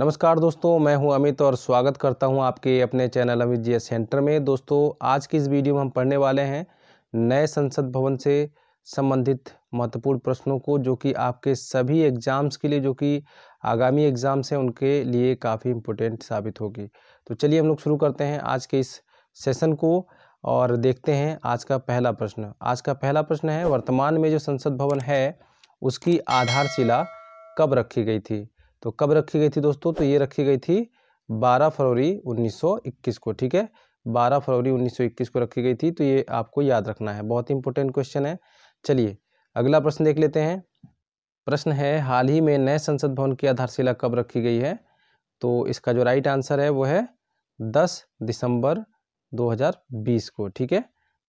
नमस्कार दोस्तों मैं हूं अमित और स्वागत करता हूं आपके अपने चैनल अमित जी सेंटर में दोस्तों आज की इस वीडियो में हम पढ़ने वाले हैं नए संसद भवन से संबंधित महत्वपूर्ण प्रश्नों को जो कि आपके सभी एग्ज़ाम्स के लिए जो कि आगामी एग्ज़ाम्स हैं उनके लिए काफ़ी इम्पोर्टेंट साबित होगी तो चलिए हम लोग शुरू करते हैं आज के इस सेशन को और देखते हैं आज का पहला प्रश्न आज का पहला प्रश्न है वर्तमान में जो संसद भवन है उसकी आधारशिला कब रखी गई थी तो कब रखी गई थी दोस्तों तो ये रखी गई थी 12 फरवरी 1921 को ठीक है 12 फरवरी 1921 को रखी गई थी तो ये आपको याद रखना है बहुत इंपॉर्टेंट क्वेश्चन है चलिए अगला प्रश्न देख लेते हैं प्रश्न है हाल ही में नए संसद भवन की आधारशिला कब रखी गई है तो इसका जो राइट आंसर है वो है दस दिसंबर दो को ठीक है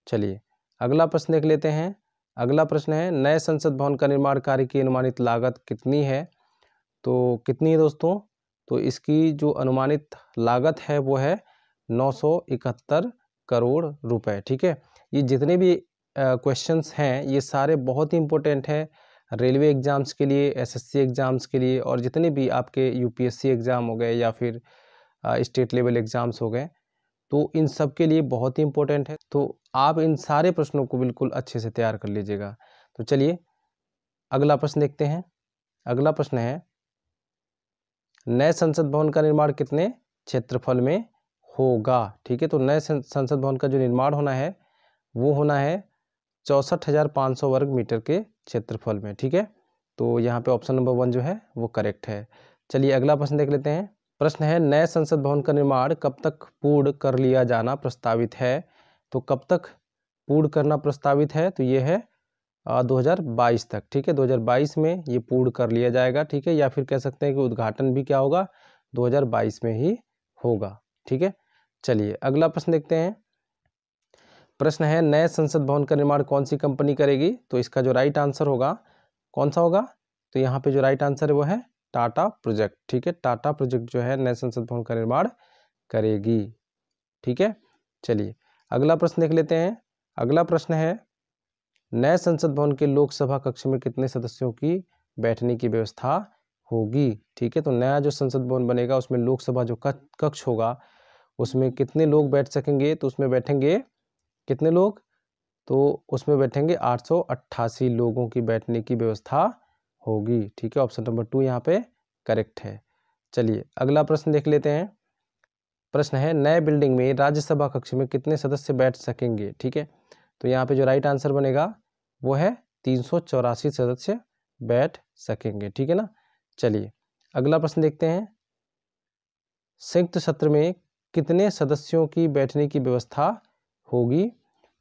चलिए अगला प्रश्न देख लेते हैं अगला प्रश्न है नए संसद भवन का निर्माण कार्य की अनुमानित लागत कितनी है तो कितनी है दोस्तों तो इसकी जो अनुमानित लागत है वो है नौ करोड़ रुपए ठीक है ये जितने भी क्वेश्चंस हैं ये सारे बहुत ही इम्पोर्टेंट हैं रेलवे एग्ज़ाम्स के लिए एसएससी एग्ज़ाम्स के लिए और जितने भी आपके यूपीएससी एग्ज़ाम हो गए या फिर स्टेट लेवल एग्ज़ाम्स हो गए तो इन सब के लिए बहुत ही इम्पोर्टेंट है तो आप इन सारे प्रश्नों को बिल्कुल अच्छे से तैयार कर लीजिएगा तो चलिए अगला प्रश्न देखते हैं अगला प्रश्न है नए संसद भवन का निर्माण कितने क्षेत्रफल में होगा ठीक है तो नए संसद भवन का जो निर्माण होना है वो होना है चौंसठ हज़ार पाँच सौ वर्ग मीटर के क्षेत्रफल में ठीक है तो यहाँ पे ऑप्शन नंबर वन जो है वो करेक्ट है चलिए अगला प्रश्न देख लेते हैं प्रश्न है नए संसद भवन का निर्माण कब तक पूर्ण कर लिया जाना प्रस्तावित है तो कब तक पूर्ण करना प्रस्तावित है तो ये है 2022 तक ठीक है 2022 में ये पूर्ण कर लिया जाएगा ठीक है या फिर कह सकते हैं कि उद्घाटन भी क्या होगा 2022 में ही होगा ठीक है चलिए अगला प्रश्न देखते हैं प्रश्न है नए संसद भवन का निर्माण कौन सी कंपनी करेगी तो इसका जो राइट आंसर होगा कौन सा होगा तो यहाँ पे जो राइट आंसर है वो है टाटा प्रोजेक्ट ठीक है टाटा प्रोजेक्ट जो है नए संसद भवन का निर्माण करेगी ठीक है चलिए अगला प्रश्न देख लेते हैं अगला प्रश्न है नए संसद भवन के लोकसभा कक्ष में कितने सदस्यों की बैठने की व्यवस्था होगी ठीक है तो नया जो संसद भवन बनेगा उसमें लोकसभा जो कक्ष होगा उसमें कितने लोग बैठ सकेंगे तो उसमें बैठेंगे कितने लोग तो उसमें बैठेंगे आठ लोगों की बैठने की व्यवस्था होगी ठीक है ऑप्शन नंबर टू यहाँ पे करेक्ट है चलिए अगला प्रश्न देख लेते हैं प्रश्न है नए बिल्डिंग में राज्यसभा कक्ष में कितने सदस्य बैठ सकेंगे ठीक है तो यहाँ पे जो राइट आंसर बनेगा वो है तीन सौ चौरासी सदस्य बैठ सकेंगे ठीक है ना चलिए अगला प्रश्न देखते हैं संयुक्त सत्र में कितने सदस्यों की बैठने की व्यवस्था होगी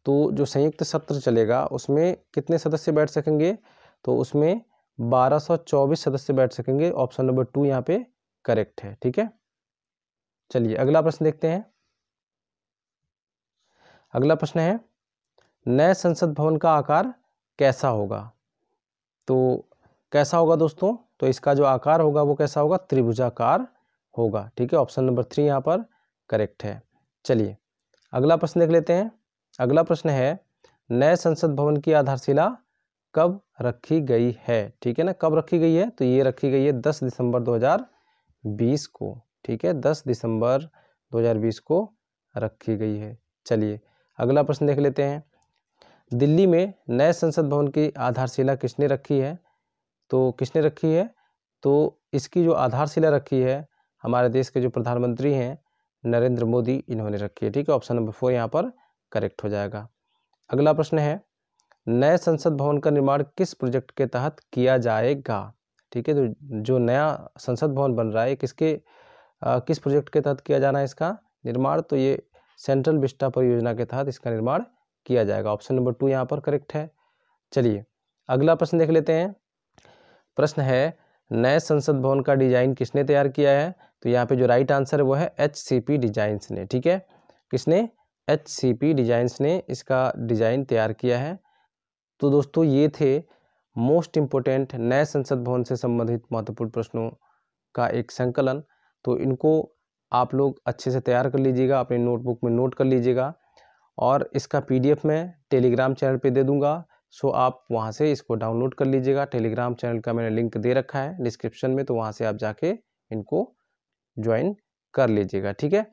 तो जो संयुक्त सत्र चलेगा उसमें कितने सदस्य बैठ सकेंगे तो उसमें 1224 सदस्य बैठ सकेंगे ऑप्शन नंबर टू यहाँ पे करेक्ट है ठीक है चलिए अगला प्रश्न देखते हैं अगला प्रश्न है नए संसद भवन का आकार कैसा होगा तो कैसा होगा दोस्तों तो इसका जो आकार होगा वो कैसा होगा त्रिभुजाकार होगा ठीक है ऑप्शन नंबर थ्री यहाँ पर करेक्ट है चलिए अगला प्रश्न देख लेते हैं अगला प्रश्न है नए संसद भवन की आधारशिला कब रखी गई है ठीक है ना कब रखी गई है तो ये रखी गई है 10 दिसंबर 2020 को ठीक है 10 दिसंबर 2020 को रखी गई है चलिए अगला प्रश्न देख लेते हैं दिल्ली में नए संसद भवन की आधारशिला किसने रखी है तो किसने रखी है तो इसकी जो आधारशिला रखी है हमारे देश के जो प्रधानमंत्री हैं नरेंद्र मोदी इन्होंने रखी है ठीक है ऑप्शन नंबर फोर यहाँ पर करेक्ट हो जाएगा अगला प्रश्न है नए संसद भवन का निर्माण किस प्रोजेक्ट के तहत किया जाएगा ठीक है तो जो नया संसद भवन बन रहा है किसके आ, किस प्रोजेक्ट के तहत किया जाना है इसका निर्माण तो ये सेंट्रल विस्टा परियोजना के तहत इसका निर्माण किया जाएगा ऑप्शन नंबर टू यहाँ पर करेक्ट है चलिए अगला प्रश्न देख लेते हैं प्रश्न है नए संसद भवन का डिजाइन किसने तैयार किया है तो यहाँ पे जो राइट आंसर है वो है एच सी पी डिजाइंस ने ठीक है किसने एच सी पी डिजाइंस ने इसका डिजाइन तैयार किया है तो दोस्तों ये थे मोस्ट इम्पोर्टेंट नए संसद भवन से संबंधित महत्वपूर्ण प्रश्नों का एक संकलन तो इनको आप लोग अच्छे से तैयार कर लीजिएगा अपने नोटबुक में नोट कर लीजिएगा और इसका पीडीएफ मैं टेलीग्राम चैनल पे दे दूंगा सो आप वहाँ से इसको डाउनलोड कर लीजिएगा टेलीग्राम चैनल का मैंने लिंक दे रखा है डिस्क्रिप्शन में तो वहाँ से आप जाके इनको ज्वाइन कर लीजिएगा ठीक है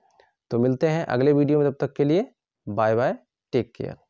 तो मिलते हैं अगले वीडियो में तब तक के लिए बाय बाय टेक केयर